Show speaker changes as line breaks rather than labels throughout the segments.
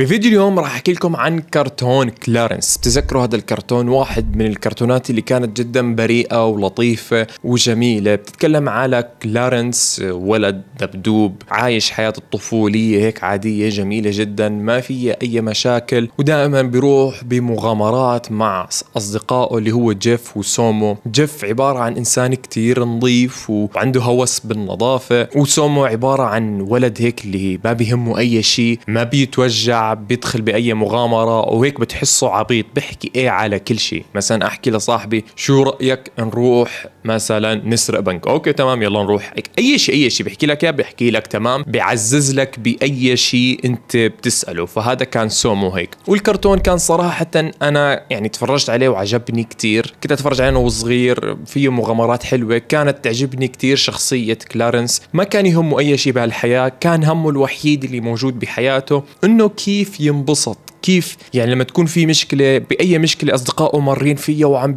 بفيديو اليوم راح احكي لكم عن كرتون كلارنس بتذكروا هذا الكرتون واحد من الكرتونات اللي كانت جدا بريئة ولطيفة وجميلة بتتكلم على كلارنس ولد دبدوب عايش حياة الطفولية هيك عادية جميلة جدا ما فيها اي مشاكل ودائما بيروح بمغامرات مع اصدقائه اللي هو جيف وسومو جيف عبارة عن انسان كتير نظيف وعنده هوس بالنظافة وسومو عبارة عن ولد هيك اللي ما بيهمه اي شيء ما بيتوجع شعب بيدخل باي مغامره وهيك بتحسه عبيط بحكي ايه على كل شيء مثلا احكي لصاحبي شو رايك نروح مثلا نسرق بنك اوكي تمام يلا نروح اي شيء اي شيء بحكي لك اياه بحكي لك تمام بعزز لك باي شيء انت بتساله فهذا كان سومو هيك والكرتون كان صراحه انا يعني تفرجت عليه وعجبني كثير كنت اتفرج عليه وصغير فيه مغامرات حلوه كانت تعجبني كثير شخصيه كلارنس ما كان يهمه اي شيء بهالحياه كان همه الوحيد اللي موجود بحياته انه كيف كيف ينبسط كيف يعني لما تكون في مشكله باي مشكله اصدقائه مارين فيها وعم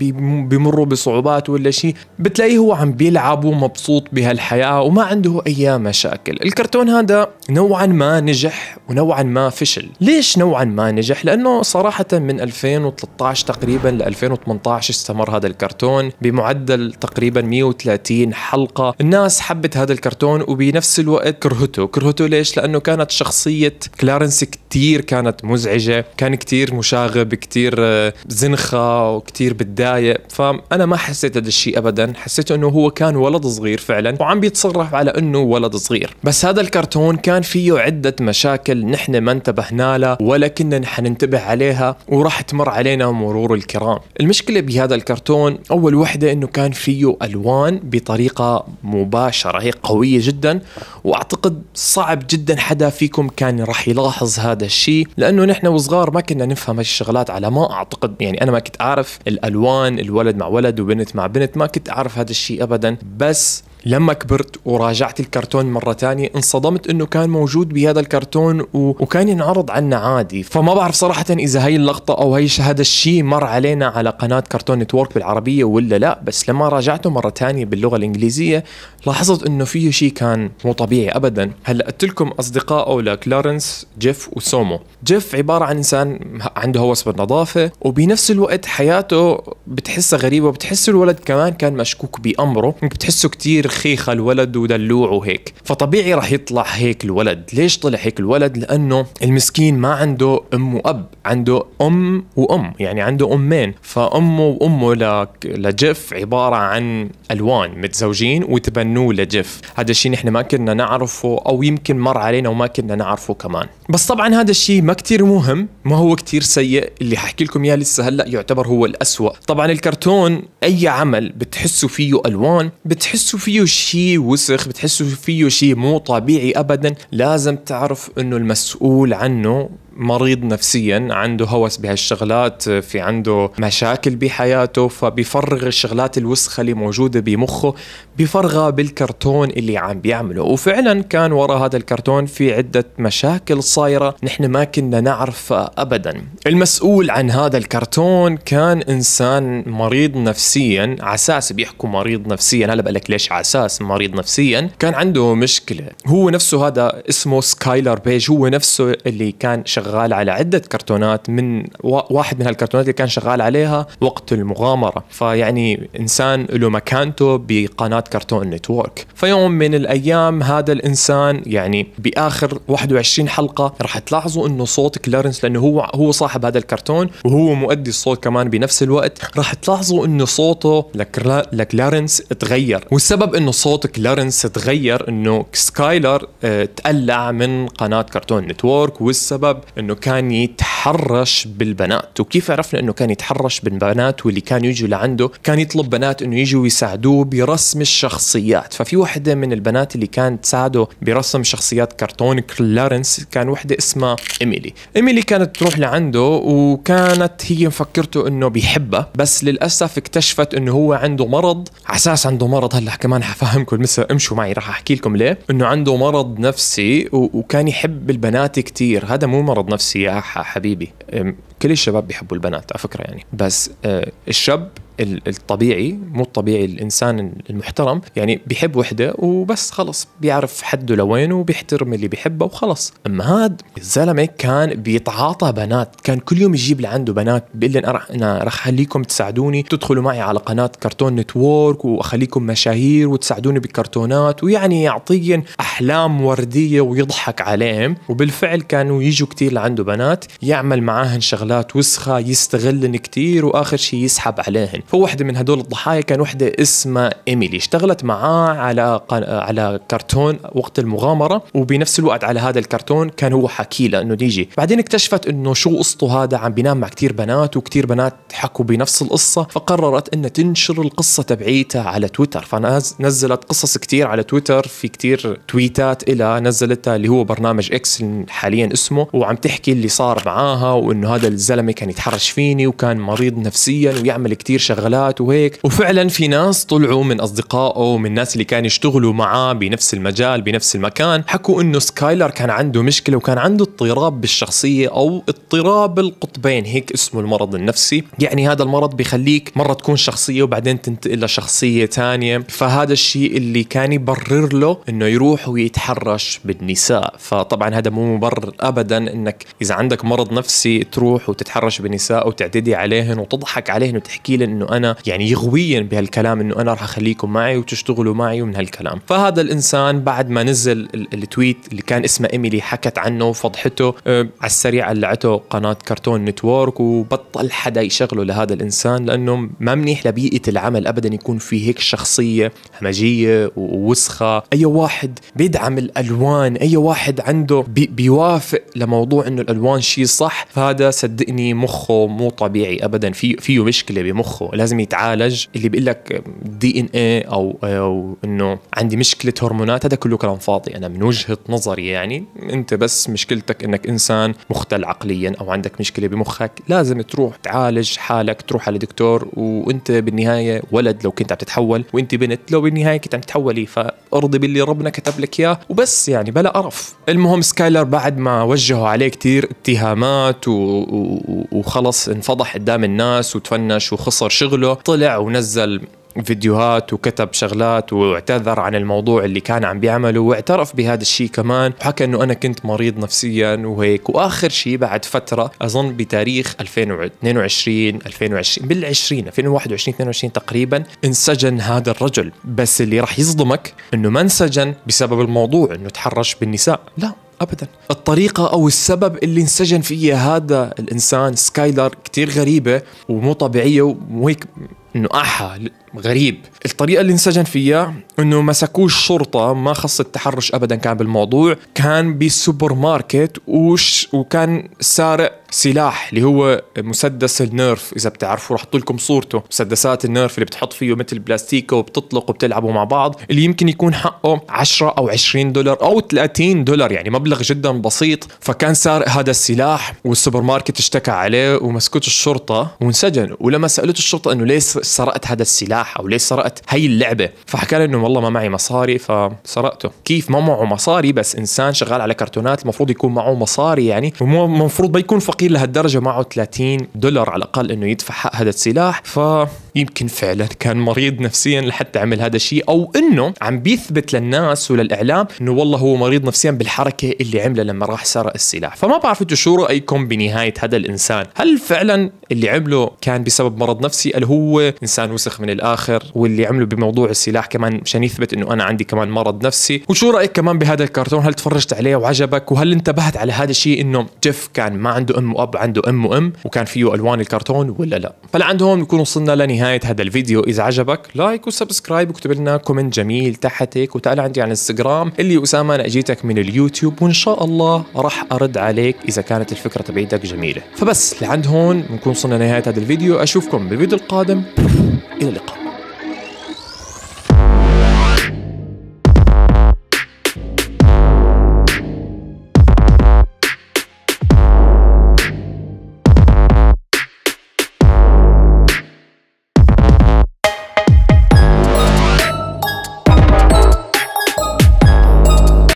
بيمروا بصعوبات ولا شيء بتلاقيه هو عم بيلعب ومبسوط بهالحياه وما عنده اي مشاكل الكرتون هذا نوعا ما نجح ونوعا ما فشل ليش نوعا ما نجح لانه صراحه من 2013 تقريبا ل 2018 استمر هذا الكرتون بمعدل تقريبا 130 حلقه الناس حبت هذا الكرتون وبنفس الوقت كرهته كرهته ليش لانه كانت شخصيه كلارنس كتير كانت مزعجه كان كتير مشاغب كتير آه، زنخه وكتير بتضايق فانا ما حسيت هذا الشيء ابدا حسيت انه هو كان ولد صغير فعلا وعم بيتصرف على انه ولد صغير بس هذا الكرتون كان كان فيه عدة مشاكل نحن ما انتبهنا لها ولا كنا حننتبه عليها وراح تمر علينا مرور الكرام المشكلة بهذا الكرتون أول وحدة أنه كان فيه ألوان بطريقة مباشرة هي قوية جدا وأعتقد صعب جدا حدا فيكم كان راح يلاحظ هذا الشيء لأنه نحن وصغار ما كنا نفهم هالشغلات على ما أعتقد يعني أنا ما كنت أعرف الألوان الولد مع ولد وبنت مع بنت ما كنت أعرف هذا الشيء أبدا بس لما كبرت وراجعت الكرتون مرة تانية انصدمت انه كان موجود بهذا الكرتون و... وكان ينعرض عنا عادي فما بعرف صراحة اذا هي اللقطة او هي هذا الشيء مر علينا على قناة كرتون نتورك بالعربية ولا لا بس لما راجعته مرة تانية باللغة الانجليزية لاحظت انه فيه شيء كان مو طبيعي ابدا هلا قلت لكم اصدقائه لكلارنس جيف وسومو جيف عبارة عن انسان عنده هوس بالنظافة وبنفس الوقت حياته بتحسها غريبة وبتحس الولد كمان كان مشكوك بامره بتحسه كتير بخيخه الولد ودلوعه وهيك فطبيعي راح يطلع هيك الولد ليش طلع هيك الولد لانه المسكين ما عنده ام واب عنده ام وام يعني عنده امين فامه وامه لك لجف عباره عن الوان متزوجين وتبنوه لجف هذا الشيء نحن ما كنا نعرفه او يمكن مر علينا وما كنا نعرفه كمان بس طبعا هذا الشيء ما كتير مهم ما هو كتير سيء اللي ححكي لكم اياه لسه هلا يعتبر هو الأسوأ طبعا الكرتون اي عمل بتحسوا فيه الوان بتحسوا فيه شيء وسخ بتحسوا فيه شيء مو طبيعي ابدا لازم تعرف انه المسؤول عنه مريض نفسيا عنده هوس بهالشغلات في عنده مشاكل بحياته فبيفرغ الشغلات الوسخة اللي موجودة بمخه بفرغها بالكرتون اللي عم بيعمله وفعلا كان وراء هذا الكرتون في عدة مشاكل صايرة نحن ما كنا نعرف أبدا المسؤول عن هذا الكرتون كان إنسان مريض نفسيا عساس بيحكوا مريض نفسيا هلا بقلك ليش عساس مريض نفسيا كان عنده مشكلة هو نفسه هذا اسمه سكايلر بيج هو نفسه اللي كان شغال على عده كرتونات من واحد من هالكرتونات اللي كان شغال عليها وقت المغامره فيعني انسان له مكانته بقناه كرتون نتورك فيوم من الايام هذا الانسان يعني باخر 21 حلقه راح تلاحظوا انه صوت كلارنس لانه هو هو صاحب هذا الكرتون وهو مؤدي الصوت كمان بنفس الوقت راح تلاحظوا انه صوته لكلارنس تغير والسبب انه صوت كلارنس تغير انه سكايلر آه، تقلع من قناه كرتون نتورك والسبب انه كان يتح يتحرش بالبنات وكيف عرفنا انه كان يتحرش بالبنات واللي كان يجوا لعنده كان يطلب بنات انه يجوا يساعدوه برسم الشخصيات ففي وحده من البنات اللي كانت تساعده برسم شخصيات كرتون كلارنس كان وحده اسمها ايميلي ايميلي كانت تروح لعنده وكانت هي مفكرته انه بيحبها بس للاسف اكتشفت انه هو عنده مرض عساس عنده مرض هلا كمان حفهمكم لسه امشوا معي راح احكي لكم ليه انه عنده مرض نفسي وكان يحب البنات كتير هذا مو مرض نفسي يا حبيبي حبيبي كل الشباب بيحبوا البنات على فكره يعني بس أه، الشاب الطبيعي مو الطبيعي الانسان المحترم يعني بيحب وحده وبس خلص بيعرف حده لوينه وبيحترم اللي بيحبه وخلص اما هاد الزلمه كان بيتعاطى بنات كان كل يوم يجيب لعنده بنات بيقول انا رح خليكم تساعدوني تدخلوا معي على قناه كرتون نتورك واخليكم مشاهير وتساعدوني بكرتونات ويعني يعطيهم احلام ورديه ويضحك عليهم وبالفعل كانوا يجوا كثير لعنده بنات يعمل معاهن شغلات وسخه يستغلن كثير واخر شيء يسحب عليهن فواحدة من هدول الضحايا كان وحدة اسمها إيميلي اشتغلت معاه على على كرتون وقت المغامرة وبنفس الوقت على هذا الكرتون كان هو حكي له انه نيجي بعدين اكتشفت انه شو قصته هذا عم بينام مع كتير بنات وكتير بنات حكوا بنفس القصة فقررت انها تنشر القصة تبعيتها على تويتر فنزلت قصص كتير على تويتر في كتير تويتات إلى نزلتها اللي هو برنامج اكس حاليا اسمه وعم تحكي اللي صار معاها وانه هذا الزلمة كان يتحرش فيني وكان مريض نفسيا ويعمل كتير شغل شغلات وهيك وفعلا في ناس طلعوا من اصدقائه ومن الناس اللي كانوا يشتغلوا معاه بنفس المجال بنفس المكان حكوا انه سكايلر كان عنده مشكله وكان عنده اضطراب بالشخصيه او اضطراب القطبين هيك اسمه المرض النفسي يعني هذا المرض بخليك مره تكون شخصيه وبعدين تنتقل لشخصيه ثانيه فهذا الشيء اللي كان يبرر له انه يروح ويتحرش بالنساء فطبعا هذا مو مبرر ابدا انك اذا عندك مرض نفسي تروح وتتحرش بالنساء وتعتدي عليهن وتضحك عليهن وتحكي لهن انه انا يعني يغويا بهالكلام انه انا راح اخليكم معي وتشتغلوا معي ومن هالكلام فهذا الانسان بعد ما نزل التويت اللي كان اسمه ايميلي حكت عنه وفضحته آه، على السريع قلعته قناه كرتون نتورك وبطل حدا يشغله لهذا الانسان لانه ما منيح لبيئه العمل ابدا يكون في هيك شخصيه همجيه ووسخه اي واحد بيدعم الالوان اي واحد عنده بي بيوافق لموضوع انه الالوان شيء صح فهذا صدقني مخه مو طبيعي ابدا في فيه مشكله بمخه لازم يتعالج اللي بيقول لك دي ان اي او او انه عندي مشكله هرمونات هذا كله كلام فاضي انا من وجهه نظري يعني انت بس مشكلتك انك انسان مختل عقليا او عندك مشكله بمخك لازم تروح تعالج حالك تروح على دكتور وانت بالنهايه ولد لو كنت عم تتحول وانت بنت لو بالنهايه كنت عم تتحولي فارضي باللي ربنا كتب لك اياه وبس يعني بلا قرف المهم سكايلر بعد ما وجهوا عليه كثير اتهامات و... و... وخلص انفضح قدام الناس وتفنش وخسر شغله طلع ونزل فيديوهات وكتب شغلات واعتذر عن الموضوع اللي كان عم بيعمله واعترف بهذا الشيء كمان وحكى انه انا كنت مريض نفسيا وهيك واخر شيء بعد فتره اظن بتاريخ 2022 2020 بال20 2021 22 تقريبا انسجن هذا الرجل بس اللي راح يصدمك انه ما انسجن بسبب الموضوع انه تحرش بالنساء لا ابدا الطريقه او السبب اللي انسجن فيها هذا الانسان سكايلر كتير غريبه ومو طبيعيه وهيك انه احا غريب الطريقه اللي انسجن فيها انه مسكوه الشرطه ما خص التحرش ابدا كان بالموضوع كان بالسوبر ماركت وش وكان سارق سلاح اللي هو مسدس النيرف اذا بتعرفوا رح لكم صورته مسدسات النيرف اللي بتحط فيه مثل بلاستيكه وبتطلق وبتلعبوا مع بعض اللي يمكن يكون حقه 10 او 20 دولار او 30 دولار يعني مبلغ جدا بسيط فكان سارق هذا السلاح والسوبر ماركت اشتكى عليه ومسكوت الشرطه وانسجن ولما سالته الشرطه انه ليه سرقت هذا السلاح او ليش سرقت هي اللعبه فحكى لي انه والله ما معي مصاري فسرقته كيف ما معه مصاري بس انسان شغال على كرتونات المفروض يكون معه مصاري يعني المفروض ما يكون فقير لهالدرجه معه 30 دولار على الاقل انه يدفع حق هذا السلاح ف يمكن فعلا كان مريض نفسيا لحتى عمل هذا الشيء او انه عم بيثبت للناس وللاعلام انه والله هو مريض نفسيا بالحركه اللي عملها لما راح سرق السلاح فما بعرف انتم شو رايكم بنهايه هذا الانسان هل فعلا اللي عمله كان بسبب مرض نفسي هل هو انسان وسخ من الاخر واللي عمله بموضوع السلاح كمان مشان يثبت انه انا عندي كمان مرض نفسي وشو رايك كمان بهذا الكرتون هل تفرجت عليه وعجبك وهل انتبهت على هذا الشيء انه جيف كان ما عنده ام واب عنده ام وام وكان فيه الوان الكرتون ولا لا فلعند هون نكون وصلنا لنهايه نهاية هذا الفيديو إذا عجبك لايك وسبسكرايب واكتب لنا كومنت جميل تحت هيك وتعال عندي على الانستغرام اللي أسامة أنا أجيتك من اليوتيوب وإن شاء الله راح أرد عليك إذا كانت الفكرة تبعيتك جميلة فبس لعند هون بنكون وصلنا لنهاية هذا الفيديو أشوفكم بالفيديو القادم إلى اللقاء